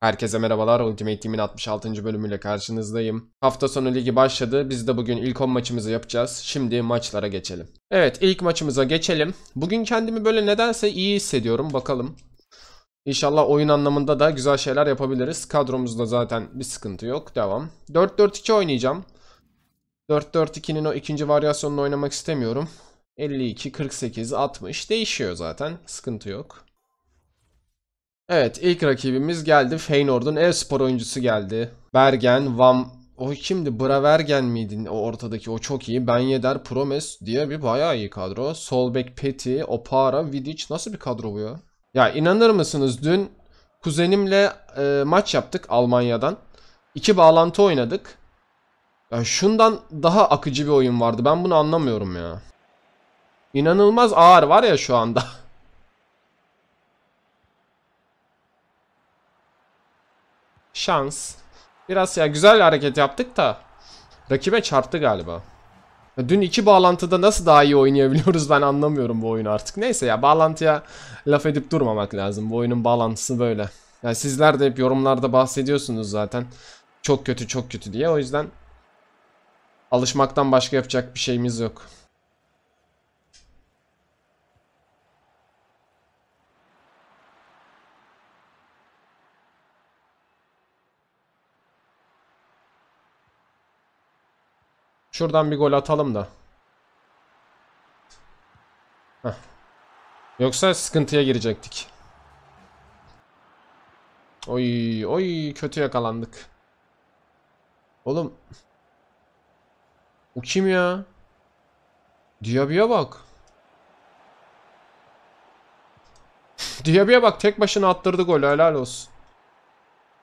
Herkese merhabalar. Ultimate Team'in 66. bölümüyle karşınızdayım. Hafta sonu ligi başladı. Biz de bugün ilk 10 maçımızı yapacağız. Şimdi maçlara geçelim. Evet, ilk maçımıza geçelim. Bugün kendimi böyle nedense iyi hissediyorum. Bakalım. İnşallah oyun anlamında da güzel şeyler yapabiliriz. Kadromuzda zaten bir sıkıntı yok. Devam. 4-4-2 oynayacağım. 4-4-2'nin o ikinci varyasyonunu oynamak istemiyorum. 52, 48, 60 değişiyor zaten. Sıkıntı yok. Evet ilk rakibimiz geldi. Feyenoord'un e-spor oyuncusu geldi. Bergen, Van... O kimdi? Bravergen miydi o ortadaki? O çok iyi. Ben Yedder, Promes diye bir bayağı iyi kadro. Solbek, Peti, Opara, Vidic. Nasıl bir kadro bu ya? Ya inanır mısınız dün kuzenimle e, maç yaptık Almanya'dan. İki bağlantı oynadık. Ya şundan daha akıcı bir oyun vardı. Ben bunu anlamıyorum ya. İnanılmaz ağır var ya şu anda. Şans. Biraz ya güzel hareket yaptık da rakibe çarptı galiba. Dün iki bağlantıda nasıl daha iyi oynayabiliyoruz ben anlamıyorum bu oyunu artık. Neyse ya bağlantıya laf edip durmamak lazım. Bu oyunun bağlantısı böyle. Yani sizler de hep yorumlarda bahsediyorsunuz zaten. Çok kötü çok kötü diye o yüzden alışmaktan başka yapacak bir şeyimiz yok. Şuradan bir gol atalım da. Heh. Yoksa sıkıntıya girecektik. Oy oy kötü yakalandık. Oğlum. O kim ya? Diaby'e bak. Diaby'e bak tek başına attırdı golü helal olsun.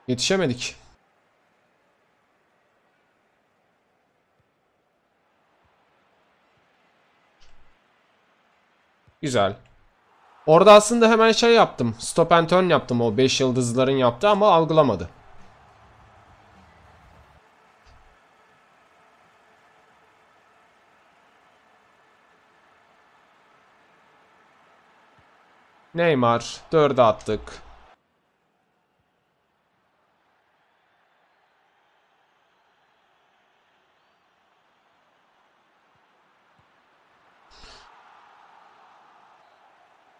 Yetişemedik. Güzel. Orada aslında hemen şey yaptım. Stop and turn yaptım o 5 yıldızların yaptı ama algılamadı. Neymar 4'e attık.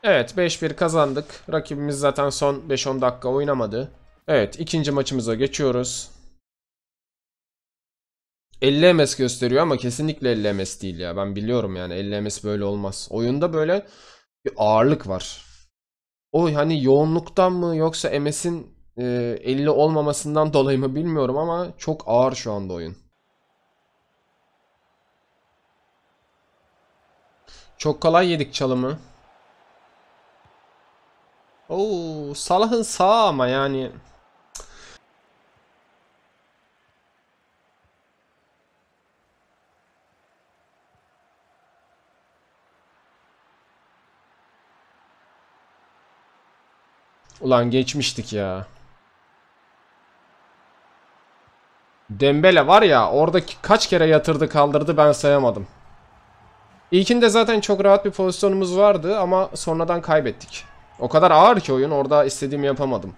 Evet 5-1 kazandık. Rakibimiz zaten son 5-10 dakika oynamadı. Evet ikinci maçımıza geçiyoruz. 50 MS gösteriyor ama kesinlikle 50 MS değil ya. Ben biliyorum yani 50 MS böyle olmaz. Oyunda böyle bir ağırlık var. O hani yoğunluktan mı yoksa MS'in 50 e, olmamasından dolayı mı bilmiyorum ama çok ağır şu anda oyun. Çok kolay yedik çalımı. Oo, Salah'ın sağ ama yani. Ulan geçmiştik ya. Dembele var ya oradaki kaç kere yatırdı kaldırdı ben sayamadım. İlkinde zaten çok rahat bir pozisyonumuz vardı ama sonradan kaybettik. O kadar ağır ki oyun orada istediğimi yapamadım.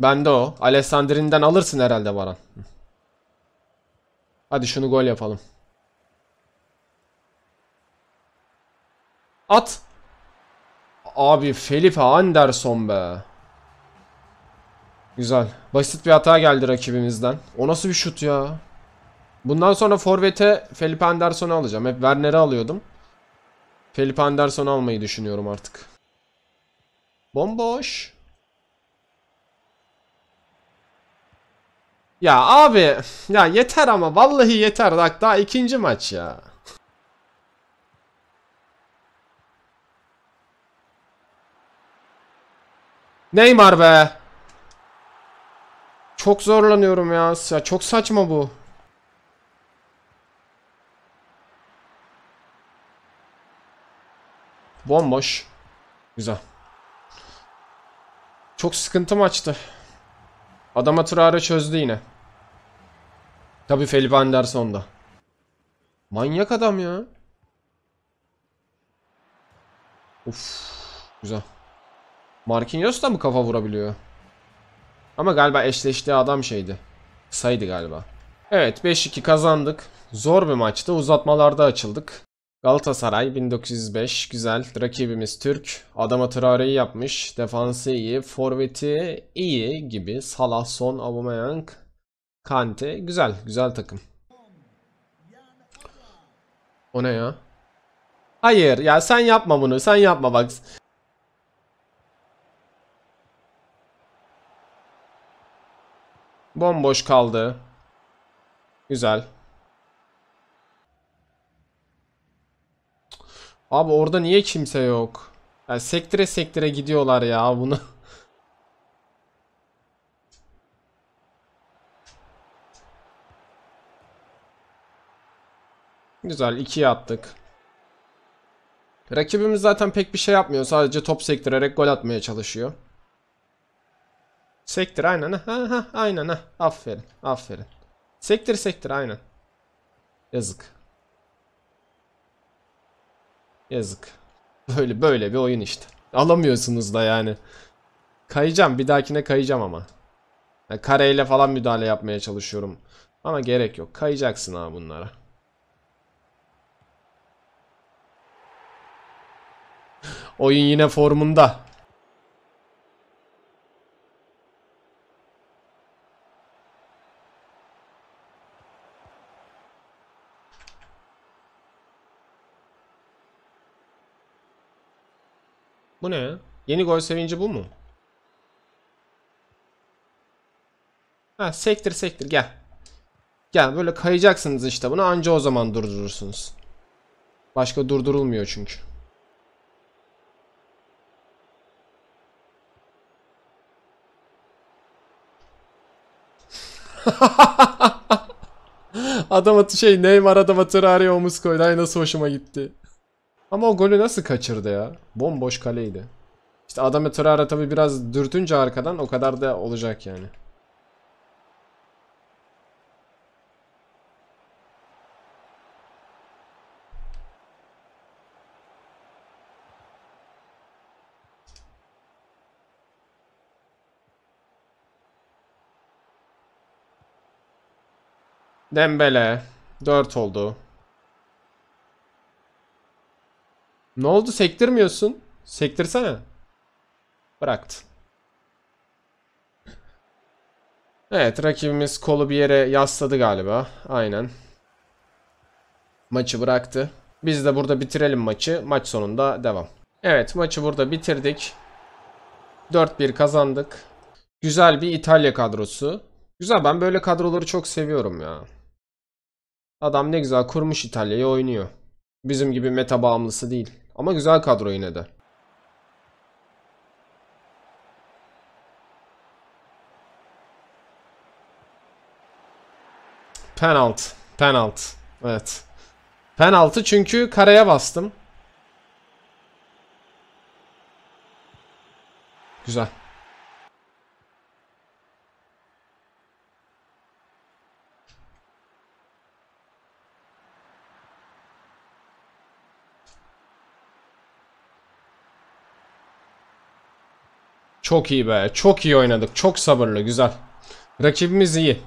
Bende o. Alessandrin'den alırsın herhalde Baran. Hadi şunu gol yapalım. At. Abi Felipe Anderson be. Güzel. Basit bir hata geldi rakibimizden. O nasıl bir şut ya? Bundan sonra Forvet'e Felipe Anderson'u alacağım. Hep Werner'i alıyordum. Felipe Anderson'u almayı düşünüyorum artık. Bomboş. Ya abi ya yeter ama vallahi yeter bak daha ikinci maç ya. Neymar be. Çok zorlanıyorum ya. ya çok saçma bu. Bomboş. Güzel. Çok sıkıntı maçtı. Adama Traore çözdü yine. Tabi Felipe Anderson da. Manyak adam ya. Uf, güzel. Marquinhos da mı kafa vurabiliyor? Ama galiba eşleştiği adam şeydi. Saydı galiba. Evet 5-2 kazandık. Zor bir maçtı. Uzatmalarda açıldık. Galatasaray 1905 güzel. Rakibimiz Türk. Adama Traore'yi yapmış. Defansı iyi. Forveti iyi gibi. Salah, Son, Aubameyang, Kante. Güzel. Güzel takım. O ne ya? Hayır ya sen yapma bunu. Sen yapma bak. Bomboş kaldı. Güzel. Abi orada niye kimse yok? Yani sektire sektire gidiyorlar ya bunu. Güzel 2'ye attık. Rakibimiz zaten pek bir şey yapmıyor. Sadece top sektirerek gol atmaya çalışıyor. Sektir aynen. Ha ha aynen ha. Aferin. Aferin. Sektir sektir aynen. Yazık. Yazık. Böyle böyle bir oyun işte. Alamıyorsunuz da yani. Kayacağım. Bir dahakine kayacağım ama. Yani kareyle falan müdahale yapmaya çalışıyorum. Ama gerek yok. Kayacaksın ha bunlara. Oyun yine formunda. Bu ne Yeni gol sevinci bu mu? Ha sektir sektir gel. Gel böyle kayacaksınız işte bunu anca o zaman durdurursunuz. Başka durdurulmuyor çünkü. adam atı şey Neymar adam atı araya omuz koydu. Ay nasıl hoşuma gitti. Ama o golü nasıl kaçırdı ya? Bomboş kaleydi. İşte adamı Traore tabi biraz dürtünce arkadan o kadar da olacak yani. Dembele 4 oldu. Ne oldu sektirmiyorsun? Sektirsene. Bıraktı. Evet rakibimiz kolu bir yere yasladı galiba. Aynen. Maçı bıraktı. Biz de burada bitirelim maçı. Maç sonunda devam. Evet maçı burada bitirdik. 4-1 kazandık. Güzel bir İtalya kadrosu. Güzel ben böyle kadroları çok seviyorum ya. Adam ne güzel kurmuş İtalya'yı oynuyor. Bizim gibi meta bağımlısı değil. Ama güzel kadro yine de. Penaltı. Penaltı. Evet. Penaltı çünkü kareye bastım. Güzel. Çok iyi be. Çok iyi oynadık. Çok sabırlı. Güzel. Rakibimiz iyi.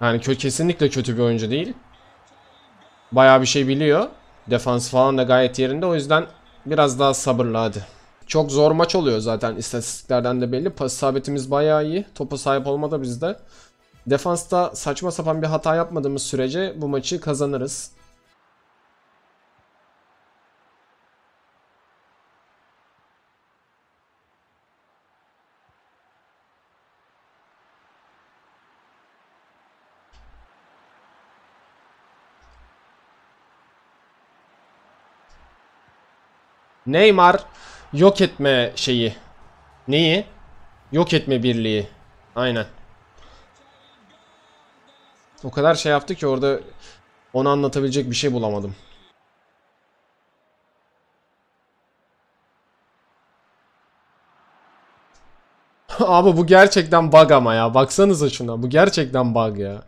Yani kesinlikle kötü bir oyuncu değil. Bayağı bir şey biliyor. Defans falan da gayet yerinde. O yüzden biraz daha sabırlı hadi. Çok zor maç oluyor zaten istatistiklerden de belli. Pas isabetimiz bayağı iyi. Topa sahip olma bizde. Defansta saçma sapan bir hata yapmadığımız sürece bu maçı kazanırız. Neymar yok etme şeyi. Neyi? Yok etme birliği. Aynen. O kadar şey yaptı ki orada onu anlatabilecek bir şey bulamadım. Abi bu gerçekten bug ama ya. Baksanıza şuna. Bu gerçekten bug ya.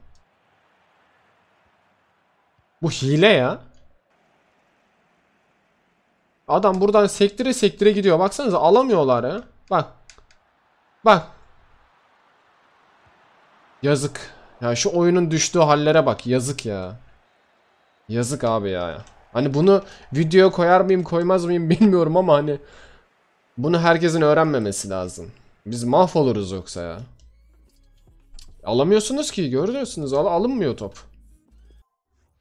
Bu hile ya. Adam buradan sektire sektire gidiyor. Baksanıza alamıyorlar ya. Bak. Bak. Yazık. Ya şu oyunun düştüğü hallere bak. Yazık ya. Yazık abi ya. Hani bunu video koyar mıyım koymaz mıyım bilmiyorum ama hani bunu herkesin öğrenmemesi lazım. Biz mahvoluruz yoksa ya. Alamıyorsunuz ki görüyorsunuz al alınmıyor top.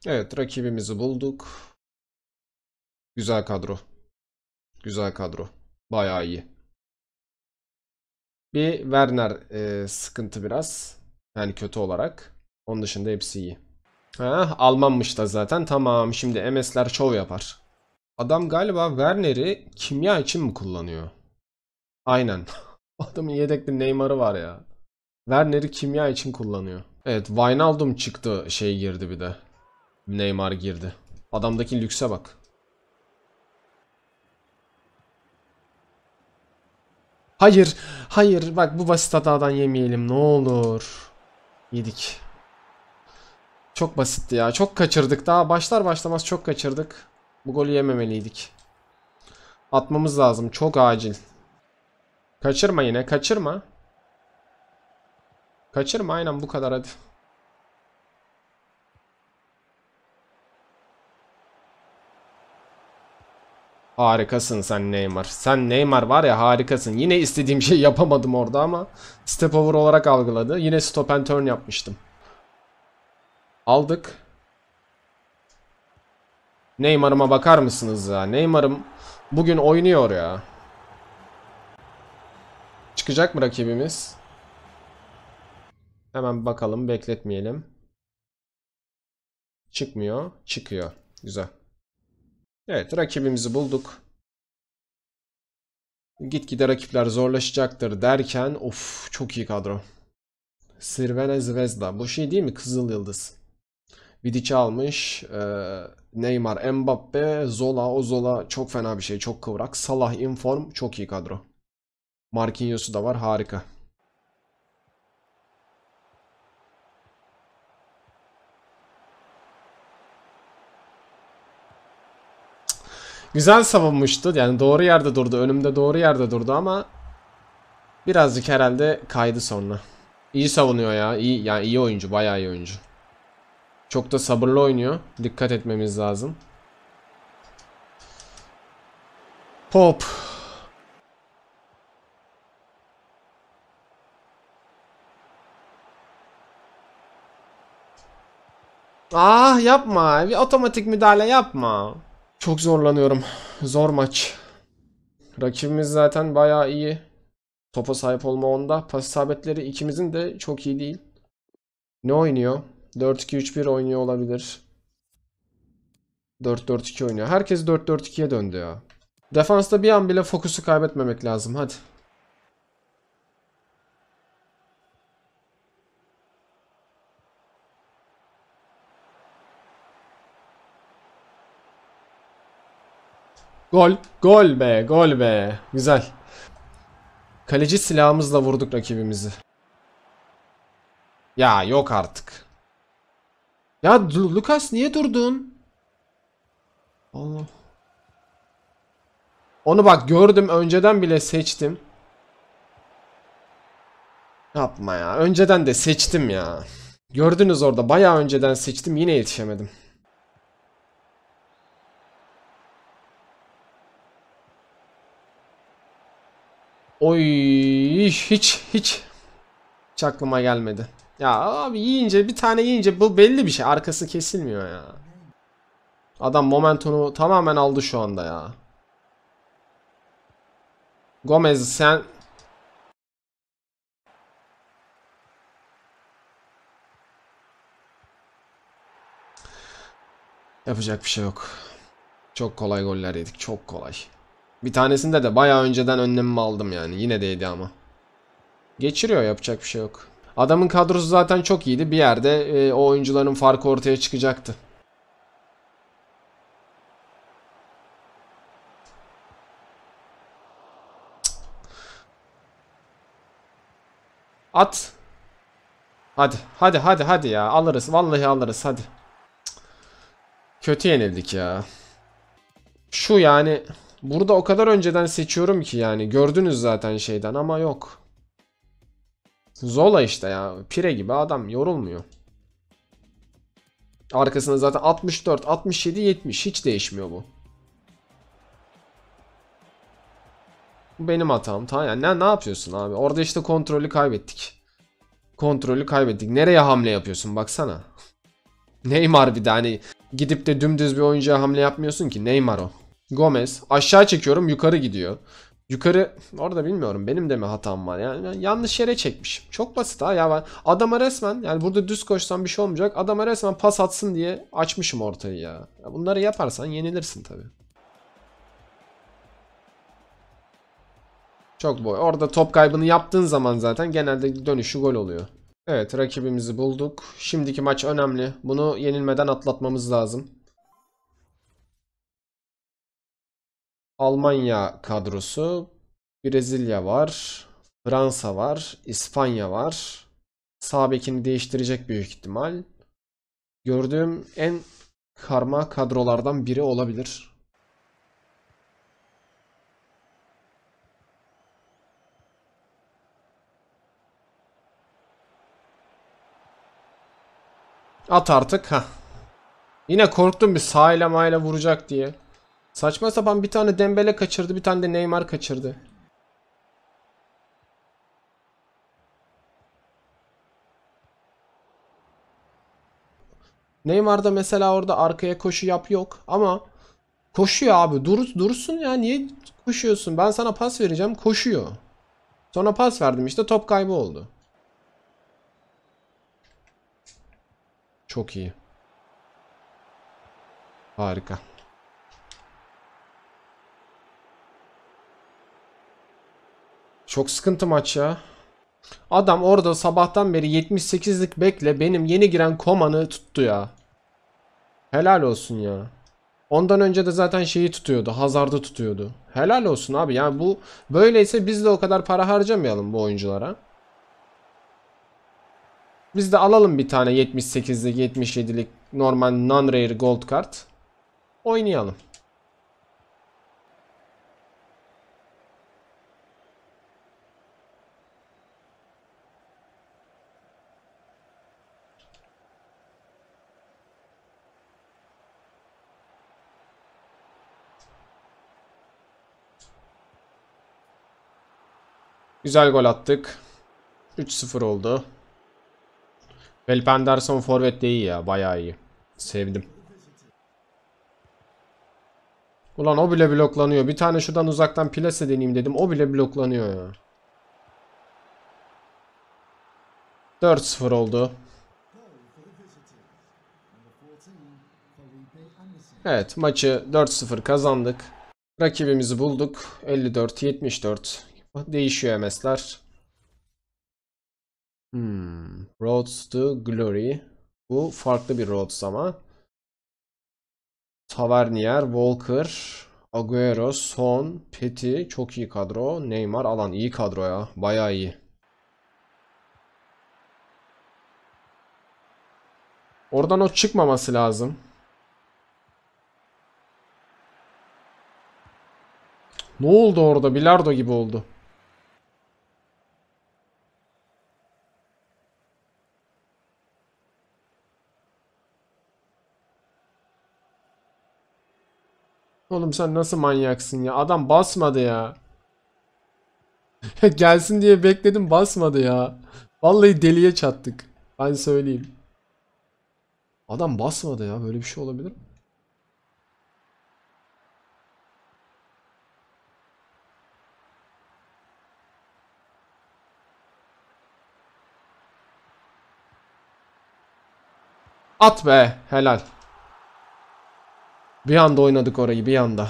Evet rakibimizi bulduk. Güzel kadro. Güzel kadro. Bayağı iyi. Bir Werner e, sıkıntı biraz. Yani kötü olarak. Onun dışında hepsi iyi. Ha, Almanmış da zaten. Tamam şimdi MS'ler çoğu yapar. Adam galiba Werner'i kimya için mi kullanıyor? Aynen. Adamın yedekli Neymar'ı var ya. Werner'i kimya için kullanıyor. Evet Wijnaldum çıktı şey girdi bir de. Neymar girdi. Adamdaki lükse bak. Hayır. Hayır. Bak bu basit hatadan yemeyelim. Ne olur. Yedik. Çok basitti ya. Çok kaçırdık. Daha başlar başlamaz çok kaçırdık. Bu golü yememeliydik. Atmamız lazım. Çok acil. Kaçırma yine. Kaçırma. Kaçırma aynen bu kadar hadi. Harikasın sen Neymar. Sen Neymar var ya harikasın. Yine istediğim şeyi yapamadım orada ama step over olarak algıladı. Yine stop and turn yapmıştım. Aldık. Neymar'ıma bakar mısınız ya? Neymar'ım bugün oynuyor ya. Çıkacak mı rakibimiz? Hemen bakalım bekletmeyelim. Çıkmıyor. Çıkıyor. Güzel. Evet rakibimizi bulduk. Gitgide rakipler zorlaşacaktır derken of çok iyi kadro. Sirvene Zvezda. Bu şey değil mi? Kızıl Yıldız. Vidic'i almış. E, Neymar, Mbappe, Zola. O Zola çok fena bir şey. Çok kıvrak. Salah, Inform. Çok iyi kadro. Marquinhos'u da var. Harika. Güzel savunmuştu. Yani doğru yerde durdu. Önümde doğru yerde durdu ama birazcık herhalde kaydı sonra. İyi savunuyor ya. İyi yani iyi oyuncu, bayağı iyi oyuncu. Çok da sabırlı oynuyor. Dikkat etmemiz lazım. Pop. Ah yapma. Bir otomatik müdahale yapma. Çok zorlanıyorum. Zor maç. Rakibimiz zaten bayağı iyi. Topa sahip olma onda. Pas isabetleri ikimizin de çok iyi değil. Ne oynuyor? 4-2-3-1 oynuyor olabilir. 4-4-2 oynuyor. Herkes 4-4-2'ye döndü ya. Defansta bir an bile fokusu kaybetmemek lazım. Hadi. Gol. Gol be. Gol be. Güzel. Kaleci silahımızla vurduk rakibimizi. Ya yok artık. Ya Lucas niye durdun? Allah. Onu bak gördüm önceden bile seçtim. Yapma ya. Önceden de seçtim ya. Gördünüz orada baya önceden seçtim yine yetişemedim. Oy hiç hiç hiç aklıma gelmedi. Ya abi yiyince bir tane yiyince bu belli bir şey. Arkası kesilmiyor ya. Adam momentumu tamamen aldı şu anda ya. Gomez sen Yapacak bir şey yok. Çok kolay goller yedik. Çok kolay. Bir tanesinde de bayağı önceden önlemimi aldım yani. Yine değdi ama. Geçiriyor yapacak bir şey yok. Adamın kadrosu zaten çok iyiydi. Bir yerde e, o oyuncuların farkı ortaya çıkacaktı. At. Hadi hadi hadi hadi ya alırız vallahi alırız hadi. Kötü yenildik ya. Şu yani Burada o kadar önceden seçiyorum ki yani. Gördünüz zaten şeyden ama yok. Zola işte ya. Pire gibi adam yorulmuyor. Arkasında zaten 64, 67, 70 hiç değişmiyor bu. Bu benim hatam. Tamam yani ne, ne yapıyorsun abi? Orada işte kontrolü kaybettik. Kontrolü kaybettik. Nereye hamle yapıyorsun baksana. Neymar bir de hani gidip de dümdüz bir oyuncuya hamle yapmıyorsun ki. Neymar o. Gomez. Aşağı çekiyorum yukarı gidiyor. Yukarı orada bilmiyorum benim de mi hatam var yani yanlış yere çekmişim. Çok basit ha ya adama resmen yani burada düz koşsam bir şey olmayacak adama resmen pas atsın diye açmışım ortayı ya. ya bunları yaparsan yenilirsin tabi. Çok boy. Orada top kaybını yaptığın zaman zaten genelde dönüşü gol oluyor. Evet rakibimizi bulduk. Şimdiki maç önemli. Bunu yenilmeden atlatmamız lazım. Almanya kadrosu, Brezilya var, Fransa var, İspanya var. Sabekini değiştirecek büyük ihtimal. Gördüğüm en karma kadrolardan biri olabilir. At artık. ha. Yine korktum bir sahile mayla vuracak diye. Saçma sapan bir tane Dembele kaçırdı, bir tane de Neymar kaçırdı. Neymar da mesela orada arkaya koşu yap yok ama koşuyor abi. Dur, dursun ya niye koşuyorsun? Ben sana pas vereceğim koşuyor. Sonra pas verdim işte top kaybı oldu. Çok iyi. Harika. Çok sıkıntı maç ya. Adam orada sabahtan beri 78'lik bekle benim yeni giren komanı tuttu ya. Helal olsun ya. Ondan önce de zaten şeyi tutuyordu. Hazard'ı tutuyordu. Helal olsun abi. Yani bu böyleyse biz de o kadar para harcamayalım bu oyunculara. Biz de alalım bir tane 78'lik 77'lik normal non-rare gold kart. Oynayalım. Güzel gol attık. 3-0 oldu. Felipe Anderson forvet de iyi ya. Bayağı iyi. Sevdim. Ulan o bile bloklanıyor. Bir tane şuradan uzaktan plase deneyeyim dedim. O bile bloklanıyor ya. 4-0 oldu. Evet maçı 4-0 kazandık. Rakibimizi bulduk. 54-74. Değişiyor MS'ler. Hmm. Roads to Glory. Bu farklı bir Roads ama. Tavernier, Walker, Agüero, Son, Peti çok iyi kadro. Neymar alan iyi kadro ya. baya iyi. Oradan o çıkmaması lazım. Ne oldu orada? Bilardo gibi oldu. Oğlum sen nasıl manyaksın ya? Adam basmadı ya. Gelsin diye bekledim basmadı ya. Vallahi deliye çattık. Ben söyleyeyim. Adam basmadı ya. Böyle bir şey olabilir mi? At be. Helal. Bir anda oynadık orayı bir anda.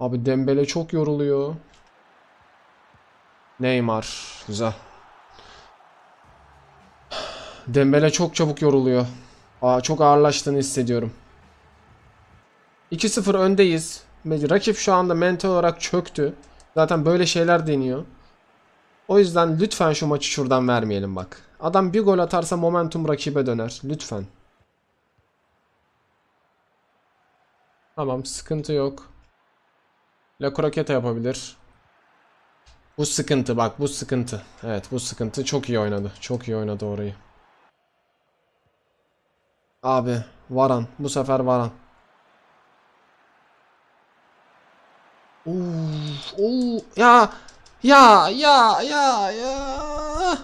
Abi Dembele çok yoruluyor. Neymar. Güzel. Dembele çok çabuk yoruluyor. Aa, çok ağırlaştığını hissediyorum. 2-0 öndeyiz. Rakip şu anda mental olarak çöktü. Zaten böyle şeyler deniyor. O yüzden lütfen şu maçı şuradan vermeyelim bak. Adam bir gol atarsa momentum rakibe döner. Lütfen. Tamam sıkıntı yok. La Croqueta yapabilir. Bu sıkıntı bak bu sıkıntı. Evet bu sıkıntı çok iyi oynadı. Çok iyi oynadı orayı. Abi Varan bu sefer Varan. Oo, oo, ya ya ya ya ya.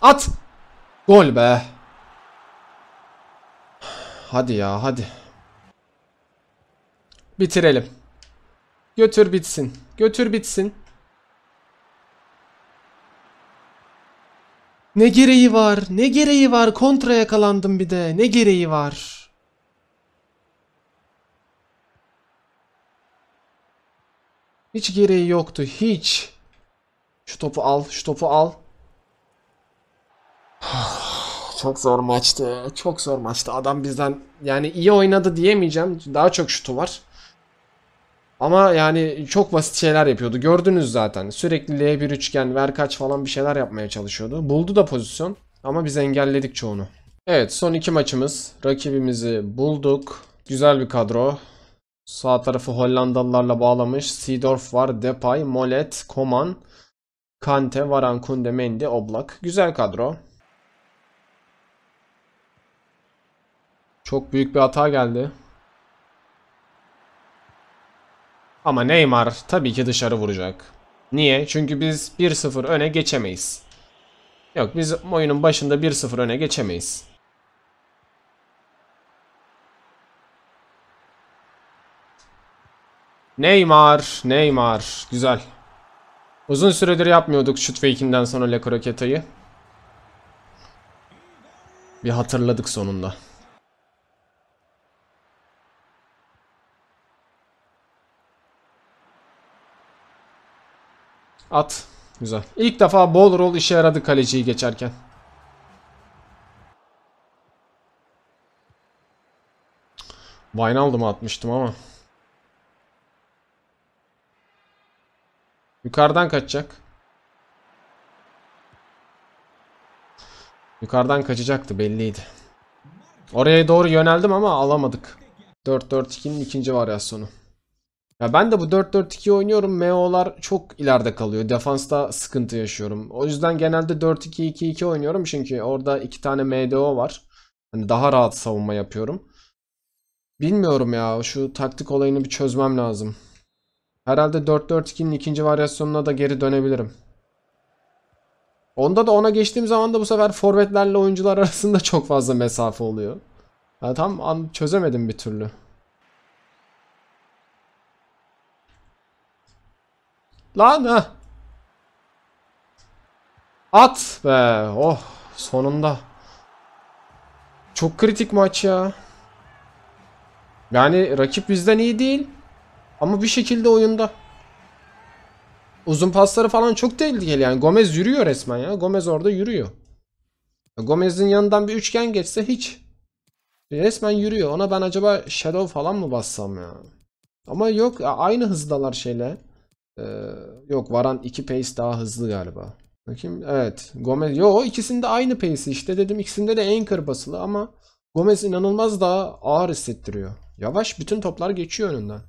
At. Gol be. Hadi ya hadi. Bitirelim. Götür bitsin. Götür bitsin. Ne gereği var? Ne gereği var? Kontra yakalandım bir de. Ne gereği var? Hiç gereği yoktu. Hiç. Şu topu al. Şu topu al. Çok zor maçtı. Çok zor maçtı. Adam bizden yani iyi oynadı diyemeyeceğim. Daha çok şutu var. Ama yani çok basit şeyler yapıyordu. Gördünüz zaten. Sürekli L1 üçgen, ver kaç falan bir şeyler yapmaya çalışıyordu. Buldu da pozisyon. Ama biz engelledik çoğunu. Evet son iki maçımız. Rakibimizi bulduk. Güzel bir kadro. Sağ tarafı Hollandalılarla bağlamış. Seedorf var. Depay, Molet, Koman, Kante, Varan, Kunde, Mendy, Oblak. Güzel kadro. Çok büyük bir hata geldi. Ama Neymar tabii ki dışarı vuracak. Niye? Çünkü biz 1-0 öne geçemeyiz. Yok biz oyunun başında 1-0 öne geçemeyiz. Neymar, Neymar. Güzel. Uzun süredir yapmıyorduk şut fake'inden sonra Le Croqueta'yı. Bir hatırladık sonunda. At. Güzel. İlk defa bol rol işe yaradı kaleciyi geçerken. Wijnaldum'a atmıştım ama. Yukarıdan kaçacak. Yukarıdan kaçacaktı belliydi. Oraya doğru yöneldim ama alamadık. 4-4-2'nin ikinci varyasyonu. Ya ben de bu 4-4-2 oynuyorum. MO'lar çok ileride kalıyor. Defansta sıkıntı yaşıyorum. O yüzden genelde 4-2-2-2 oynuyorum. Çünkü orada iki tane MDO var. Hani daha rahat savunma yapıyorum. Bilmiyorum ya. Şu taktik olayını bir çözmem lazım. Herhalde 4-4-2'nin ikinci varyasyonuna da geri dönebilirim. Onda da ona geçtiğim zaman da bu sefer forvetlerle oyuncular arasında çok fazla mesafe oluyor. Yani tam çözemedim bir türlü. Lan ha. At be. Oh sonunda. Çok kritik maç ya. Yani rakip bizden iyi değil. Ama bir şekilde oyunda. Uzun pasları falan çok tehlikeli yani. Gomez yürüyor resmen ya. Gomez orada yürüyor. Gomez'in yanından bir üçgen geçse hiç. Resmen yürüyor. Ona ben acaba shadow falan mı bassam ya? Ama yok aynı hızdalar şeyle. Ee, yok Varan 2 pace daha hızlı galiba. Bakayım evet Gomez. Yo ikisinde aynı pace işte dedim. İkisinde de anchor basılı ama Gomez inanılmaz daha ağır hissettiriyor. Yavaş bütün toplar geçiyor önünden.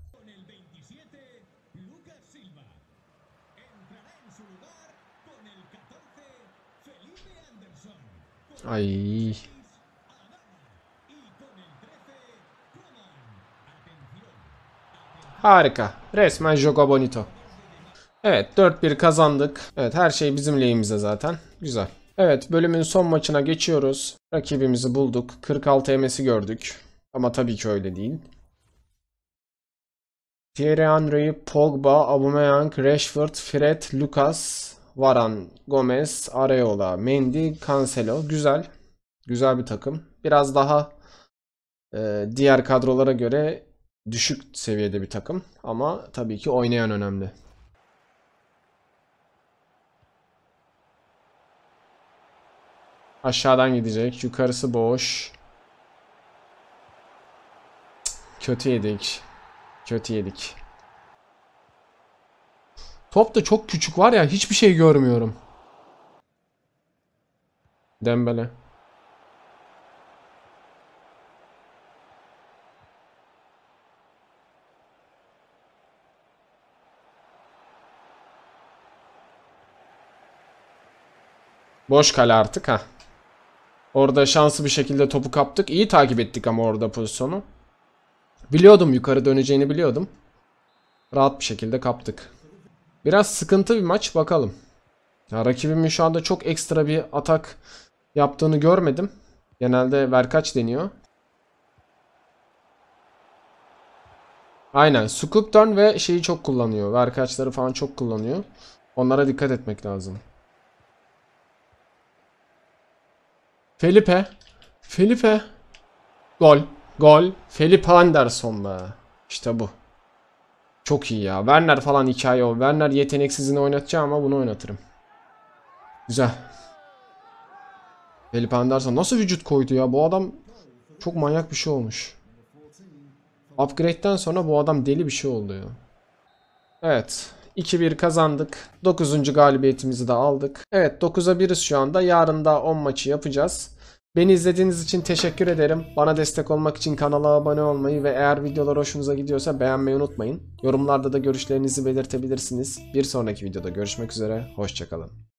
Ay. Harika. Resmen Jogo Bonito. Evet 4-1 kazandık. Evet her şey bizim lehimize zaten. Güzel. Evet bölümün son maçına geçiyoruz. Rakibimizi bulduk. 46 MS'i gördük. Ama tabii ki öyle değil. Thierry Henry, Pogba, Aubameyang, Rashford, Fred, Lucas, Varan, Gomez, Areola, Mendy, Cancelo. Güzel. Güzel bir takım. Biraz daha e, diğer kadrolara göre düşük seviyede bir takım. Ama tabii ki oynayan önemli. Aşağıdan gidecek. Yukarısı boş. Kötü yedik. Kötü yedik. Top da çok küçük var ya hiçbir şey görmüyorum. Dembele. Boş kale artık ha. Orada şanslı bir şekilde topu kaptık. İyi takip ettik ama orada pozisyonu. Biliyordum yukarı döneceğini biliyordum. Rahat bir şekilde kaptık. Biraz sıkıntı bir maç bakalım. Ya rakibimin şu anda çok ekstra bir atak yaptığını görmedim. Genelde verkaç deniyor. Aynen. Scoop turn ve şeyi çok kullanıyor. Verkaçları falan çok kullanıyor. Onlara dikkat etmek lazım. Felipe. Felipe. Gol. Gol. Felipe Anderson be. İşte bu. Çok iyi ya. Werner falan hikaye o. Werner yeteneksizini oynatacağım ama bunu oynatırım. Güzel. Felipe Anderson nasıl vücut koydu ya? Bu adam çok manyak bir şey olmuş. Upgrade'den sonra bu adam deli bir şey oldu ya. Evet. 2-1 kazandık. 9. galibiyetimizi de aldık. Evet 9'a 1'iz şu anda. Yarın da 10 maçı yapacağız. Beni izlediğiniz için teşekkür ederim. Bana destek olmak için kanala abone olmayı ve eğer videolar hoşunuza gidiyorsa beğenmeyi unutmayın. Yorumlarda da görüşlerinizi belirtebilirsiniz. Bir sonraki videoda görüşmek üzere, hoşçakalın.